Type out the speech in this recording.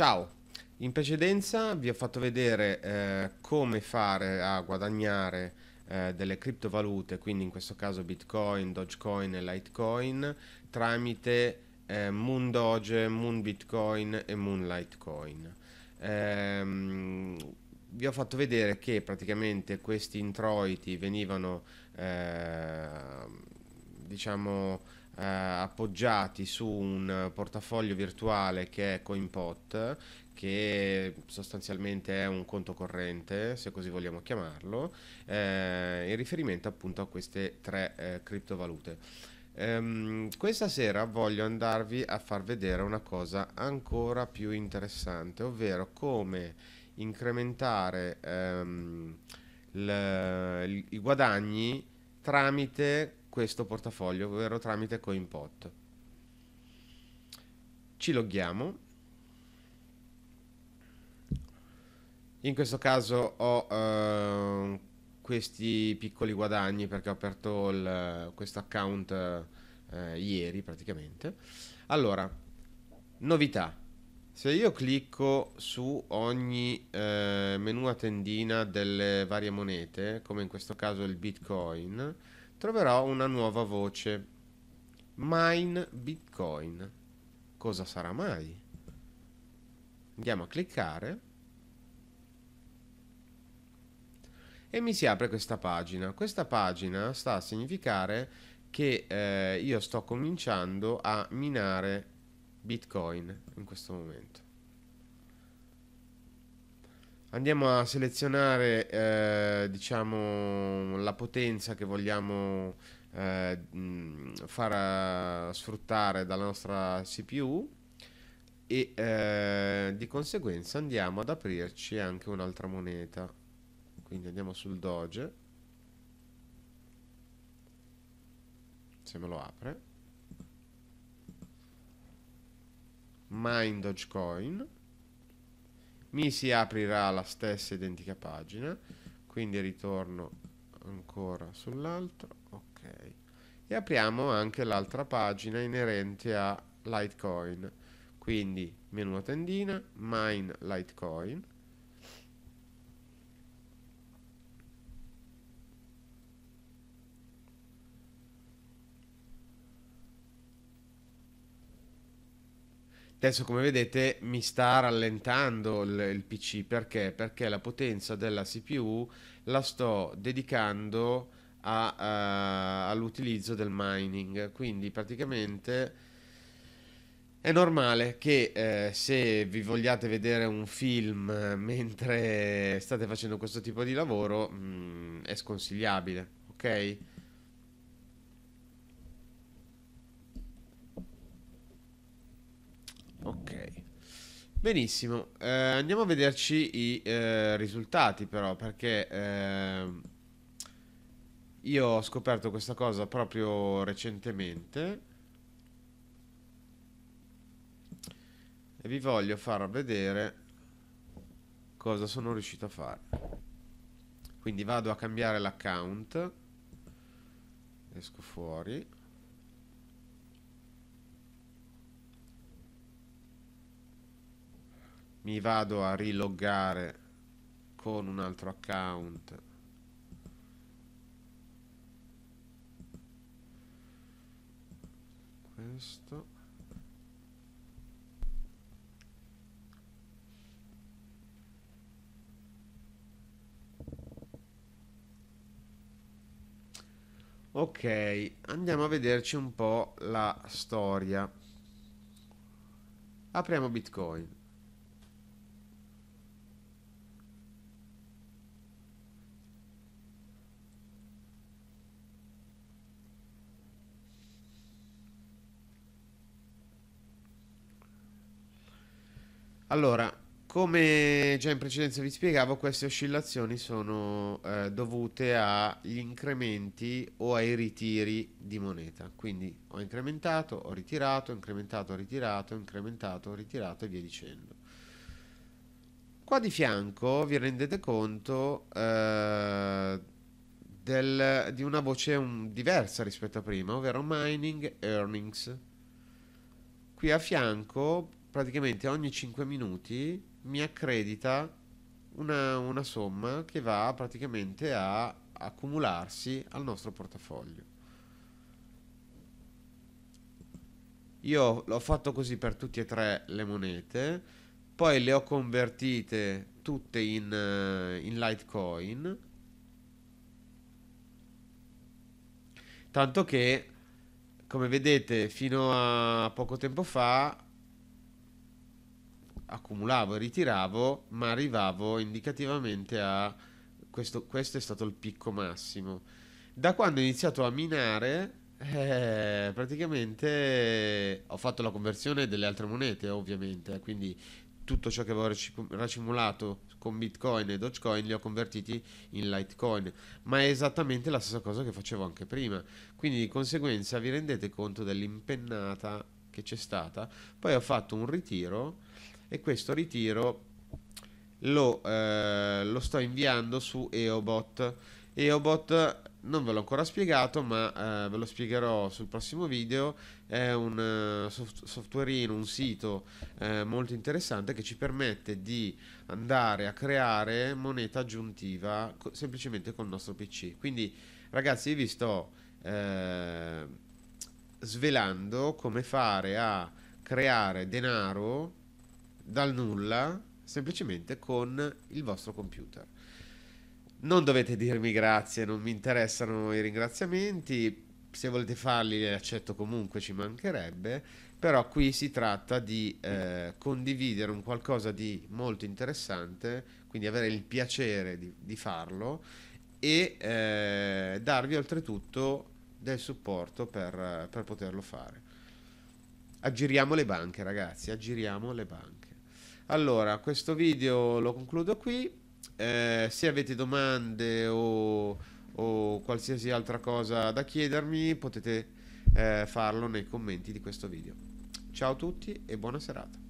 Ciao, in precedenza vi ho fatto vedere eh, come fare a guadagnare eh, delle criptovalute, quindi in questo caso Bitcoin, Dogecoin e Litecoin, tramite eh, Moon Doge, Moon Bitcoin e Moon Litecoin. Ehm, vi ho fatto vedere che praticamente questi introiti venivano, eh, diciamo, eh, appoggiati su un portafoglio virtuale che è CoinPot, che sostanzialmente è un conto corrente, se così vogliamo chiamarlo, eh, in riferimento appunto a queste tre eh, criptovalute. Ehm, questa sera voglio andarvi a far vedere una cosa ancora più interessante, ovvero come incrementare ehm, l, i guadagni tramite questo portafoglio, ovvero tramite CoinPot. Ci loghiamo. In questo caso ho eh, questi piccoli guadagni perché ho aperto il, questo account eh, ieri praticamente. Allora, novità. Se io clicco su ogni eh, menu a tendina delle varie monete, come in questo caso il Bitcoin, troverò una nuova voce. Mine Bitcoin. Cosa sarà mai? Andiamo a cliccare. E mi si apre questa pagina. Questa pagina sta a significare che eh, io sto cominciando a minare Bitcoin in questo momento. Andiamo a selezionare eh, diciamo, la potenza che vogliamo eh, far eh, sfruttare dalla nostra CPU e eh, di conseguenza andiamo ad aprirci anche un'altra moneta. Quindi andiamo sul Doge. Se me lo apre. Mine Dogecoin mi si aprirà la stessa identica pagina quindi ritorno ancora sull'altro ok e apriamo anche l'altra pagina inerente a Litecoin quindi menu a tendina mine Litecoin Adesso come vedete mi sta rallentando il, il, PC perché? Perché la potenza della CPU la sto dedicando a, uh, all'utilizzo del mining, quindi praticamente è normale che eh, se vi vogliate vedere un film eh, mentre state facendo questo tipo di lavoro mh, mm, è sconsigliabile, ok? Benissimo, eh, andiamo a vederci i eh, risultati però perché eh, io ho scoperto questa cosa proprio recentemente e vi voglio far vedere cosa sono riuscito a fare. Quindi vado a cambiare l'account, esco fuori. mi vado a riloggare con un altro account questo ok andiamo a vederci un po' la storia apriamo bitcoin Allora, come già in precedenza vi spiegavo, queste oscillazioni sono eh, dovute agli incrementi o ai ritiri di moneta. Quindi ho incrementato, ho ritirato, ho incrementato, ho ritirato, ho incrementato, ho ritirato e via dicendo. Qua di fianco vi rendete conto eh, del, di una voce un, diversa rispetto a prima, ovvero mining earnings. Qui a fianco praticamente ogni 5 minuti mi accredita una, una somma che va praticamente a accumularsi al nostro portafoglio. Io l'ho fatto così per tutte e tre le monete, poi le ho convertite tutte in, in Litecoin. Tanto che, come vedete, fino a poco tempo fa accumulavo e ritiravo, ma arrivavo indicativamente a questo, questo è stato il picco massimo. Da quando ho iniziato a minare, eh, praticamente ho fatto la conversione delle altre monete, ovviamente, eh, quindi tutto ciò che avevo racimolato con Bitcoin e Dogecoin li ho convertiti in Litecoin, ma è esattamente la stessa cosa che facevo anche prima. Quindi di conseguenza vi rendete conto dell'impennata che c'è stata. Poi ho fatto un ritiro e questo ritiro lo, eh, lo sto inviando su EOBOT. EOBOT non ve l'ho ancora spiegato, ma eh, ve lo spiegherò sul prossimo video. È un eh, soft- softwareino, un sito eh, molto interessante che ci permette di andare a creare moneta aggiuntiva co- semplicemente col nostro PC. Quindi, ragazzi, vi sto eh, svelando come fare a creare denaro dal nulla semplicemente con il vostro computer. Non dovete dirmi grazie, non mi interessano i ringraziamenti, se volete farli li accetto comunque, ci mancherebbe, però qui si tratta di eh, condividere un qualcosa di molto interessante, quindi avere il piacere di, di farlo e eh, darvi oltretutto del supporto per, per poterlo fare. Aggiriamo le banche ragazzi, aggiriamo le banche. Allora, questo video lo concludo qui. Eh, se avete domande o, o, qualsiasi altra cosa da chiedermi, potete eh, farlo nei commenti di questo video. Ciao a tutti e buona serata.